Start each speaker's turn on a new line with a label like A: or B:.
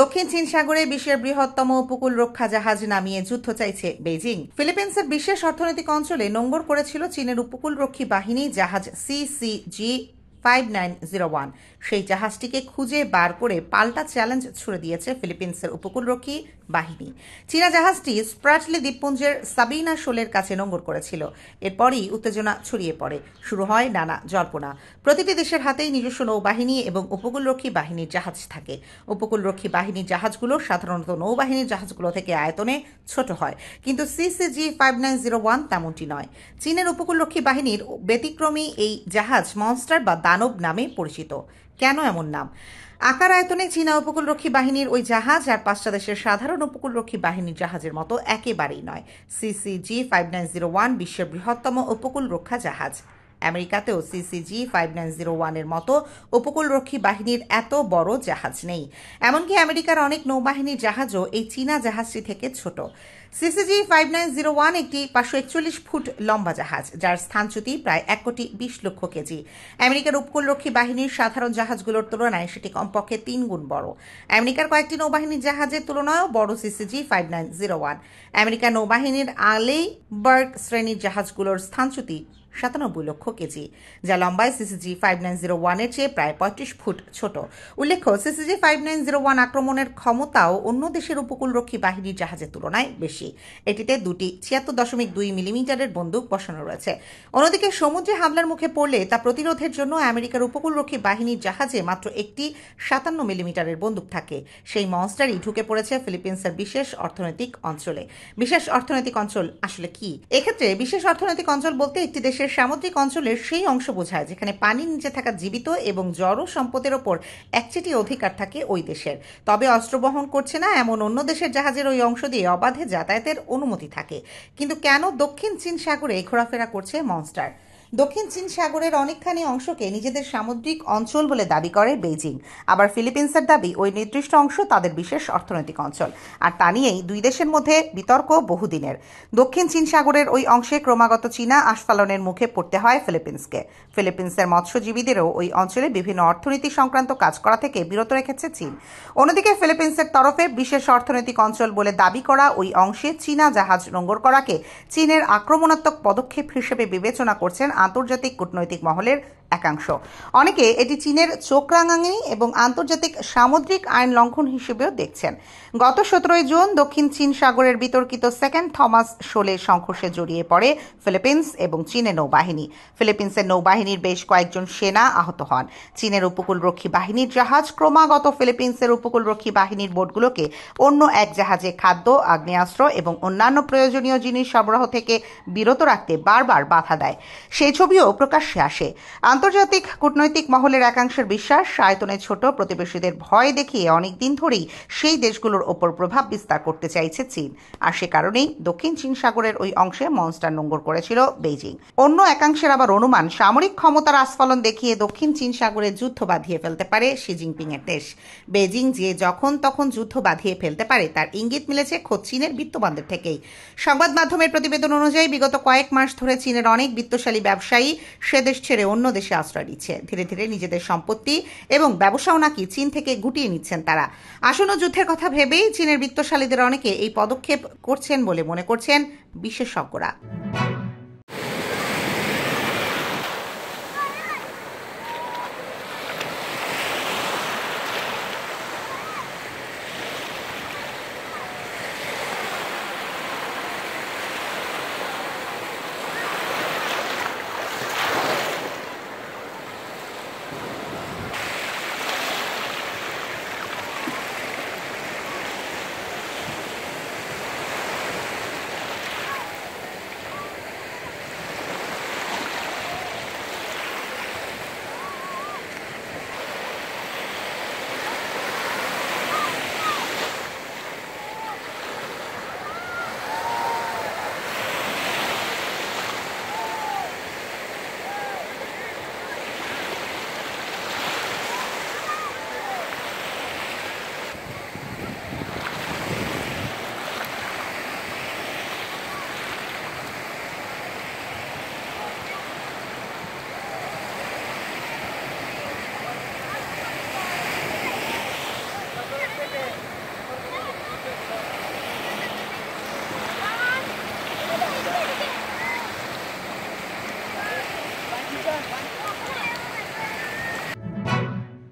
A: দক্ষিণ চীন সাগরে বিশ্বের বৃহত্তম উপকূল রক্ষা জাহাজ নামিয়ে যুদ্ধ চাইছে বেজিং ফিলিপিন্সের বিশেষ অর্থনৈতিক অঞ্চলে নোংর করেছিল চীনের উপকূলরক্ষী বাহিনী জাহাজ CCG five nine zero one সেই জাহাজটিকে খুঁজে বার করে পাল্টা চ্যালেঞ্জ ছুড়ে দিয়েছে ফিলিপিন্সের উপকূলরক্ষী বাহিনী চীনা জাহাজটি স্প্রাটলি দ্বীপপুঞ্জের সাবিনা শোলের কাছে নোঙর করেছিল এরপরই উত্তেজনা ছড়িয়ে পড়ে শুরু হয় নানা জল্পনা প্রতিটি দেশের হাতেই নিজস্ব নৌবাহিনী এবং উপকূলরক্ষী বাহিনীর জাহাজ থাকে উপকূলরক্ষী বাহিনীর জাহাজগুলো সাধারণত নৌবাহিনীর জাহাজগুলো থেকে আয়তনে ছোট হয় কিন্তু CCG five nine zero one তেমনটি নয় চীনের উপকূলরক্ষী বাহিনীর ব্যতিক্রমী এই জাহাজ মনস্টার বা দানব নামে পরিচিত কেন এমন নাম আকার আয়তনে চীনা উপকূলরক্ষী বাহিনীর ওই জাহাজ আর পাঁচটা দেশের সাধারণ উপকূলরক্ষী বাহিনীর জাহাজের মতো একেবারেই নয় CCG five nine zero one বিশ্বের বৃহত্তম উপকূল রক্ষা জাহাজ আমেরিকাতেও সিসিজি ফাইভ নাইন জিরো ওয়ানের মতো উপকূলরক্ষী বাহিনীর এত বড় জাহাজ নেই এমনকি আমেরিকার অনেক নৌবাহিনীর জাহাজও এই চীনা জাহাজটি থেকে ছোট CCG five nine zero one একটি পাঁচশো একচল্লিশ ফুট লম্বা জাহাজ যার স্থানচ্যুতি প্রায় এক কোটি বিশ লক্ষ কেজি আমেরিকার উপকূলরক্ষী বাহিনীর সাধারণ জাহাজগুলোর তুলনায় সেটি কমপক্ষে তিন গুণ বড় আমেরিকার কয়েকটি নৌবাহিনীর জাহাজের তুলনায়ও বড় CCG five nine zero one আমেরিকার নৌবাহিনীর আলেই বার্গ শ্রেণীর জাহাজগুলোর স্থানচ্যুতি সাতানব্বই লক্ষ কেজি যা লম্বায় সিসিজি ফাইভ নাইন জিরো ওয়ানের চেয়ে প্রায় পঁয়ত্রিশ ফুট ছোট উল্লেখ্য CCG five nine zero one আক্রমণের ক্ষমতাও অন্য দেশের উপকূলরক্ষী বাহিনীর জাহাজের তুলনায় বেশি এটিতে দুটি ছিয়াত্তর দশমিক দুই মিলিমিটারের বন্দুক বসানো রয়েছে অন্যদিকে সমুদ্রে হামলার মুখে পড়লে তা প্রতিরোধের জন্য আমেরিকার উপকূলরক্ষী বাহিনীর জাহাজে মাত্র একটি সাতান্ন মিলিমিটারের বন্দুক থাকে সেই মনস্টারই ঢুকে পড়েছে ফিলিপিন্সের বিশেষ অর্থনৈতিক অঞ্চলে বিশেষ অর্থনৈতিক অঞ্চল আসলে কি এক্ষেত্রে বিশেষ অর্থনৈতিক অঞ্চল বলতে একটি দেশের দেশের সামুদ্রিক অঞ্চলের সেই অংশ বোঝায় যেখানে পানির নিচে থাকা জীবিত এবং জড় সম্পদের ওপর একচেটি অধিকার থাকে ওই দেশের তবে অস্ত্র বহন করছে না এমন অন্য দেশের জাহাজের ওই অংশ দিয়ে অবাধে যাতায়াতের অনুমতি থাকে কিন্তু কেন দক্ষিণ চীন সাগরে ঘোরাফেরা করছে মনস্টার দক্ষিণ চীন সাগরের অনেকখানি অংশকে নিজেদের সামুদ্রিক অঞ্চল বলে দাবি করে বেইজিং আবার ফিলিপিন্সের দাবি ওই নির্দিষ্ট অংশ তাদের বিশেষ অর্থনৈতিক অঞ্চল আর তা নিয়েই দুই দেশের মধ্যে বিতর্ক বহুদিনের দক্ষিণ চীন সাগরের ওই অংশে ক্রমাগত চীনা আস্ফালনের মুখে পড়তে হয় ফিলিপিন্সকে ফিলিপিন্সের মৎস্যজীবীদেরও ওই অঞ্চলে বিভিন্ন অর্থনীতি সংক্রান্ত কাজ করা থেকে বিরত রেখেছে চীন অন্যদিকে ফিলিপিন্সের তরফে বিশেষ অর্থনৈতিক অঞ্চল বলে দাবি করা ওই অংশে চীনা জাহাজ নোঙ্গর করাকে চীনের আক্রমণাত্মক পদক্ষেপ হিসেবে বিবেচনা করছেন আন্তর্জাতিক কূটনৈতিক মহলের একাংশ অনেকে এটি চীনের চোখ রাঙাঙি এবং আন্তর্জাতিক সামুদ্রিক আইন লঙ্ঘন হিসেবেও দেখছেন গত সতেরোই জুন দক্ষিণ চীন সাগরের বিতর্কিত সেকেন্ড থমাস শোলে সংঘর্ষে জড়িয়ে পড়ে ফিলিপিন্স এবং চীনের নৌবাহিনী ফিলিপিন্সের নৌবাহিনীর বেশ কয়েকজন সেনা আহত হন চীনের উপকূলরক্ষী বাহিনীর জাহাজ ক্রমাগত ফিলিপিন্সের উপকূলরক্ষী বাহিনীর বোটগুলোকে অন্য এক জাহাজে খাদ্য আগ্নেয়াস্ত্র এবং অন্যান্য প্রয়োজনীয় জিনিস সরবরাহ থেকে বিরত রাখতে বারবার বাধা দেয় সেই ছবিও প্রকাশ্যে আসে আন্তর্জাতিক কূটনৈতিক মহলের একাংশের বিশ্বাস আয়তনে ছোট প্রতিবেশীদের ভয় দেখিয়ে অনেকদিন ধরেই সেই দেশগুলোর ওপর প্রভাব বিস্তার করতে চাইছে চীন আর সে কারণেই দক্ষিণ চীন সাগরের ওই অংশে মনস্টার নোঙ্গর করেছিল বেইজিং অন্য একাংশের আবার অনুমান সামরিক ক্ষমতার আস্ফলন দেখিয়ে দক্ষিণ চীন সাগরে যুদ্ধ বাঁধিয়ে ফেলতে পারে শি জিনপিং এর দেশ বেজিং যে যখন তখন যুদ্ধ বাঁধিয়ে ফেলতে পারে তার ইঙ্গিত মিলেছে খোদ চীনের বিত্তবানদের থেকেই সংবাদ মাধ্যমের প্রতিবেদন অনুযায়ী বিগত কয়েক মাস ধরে চীনের অনেক বিত্তশালী ব্যবসায়ী সে দেশ ছেড়ে অন্য দেশে দেশে আশ্রয় নিচ্ছে ধীরে ধীরে নিজেদের সম্পত্তি এবং ব্যবসাও নাকি চীন থেকে গুটিয়ে নিচ্ছেন তারা আসন্ন যুদ্ধের কথা ভেবেই চীনের বিত্তশালীদের অনেকে এই পদক্ষেপ করছেন বলে মনে করছেন বিশেষজ্ঞরা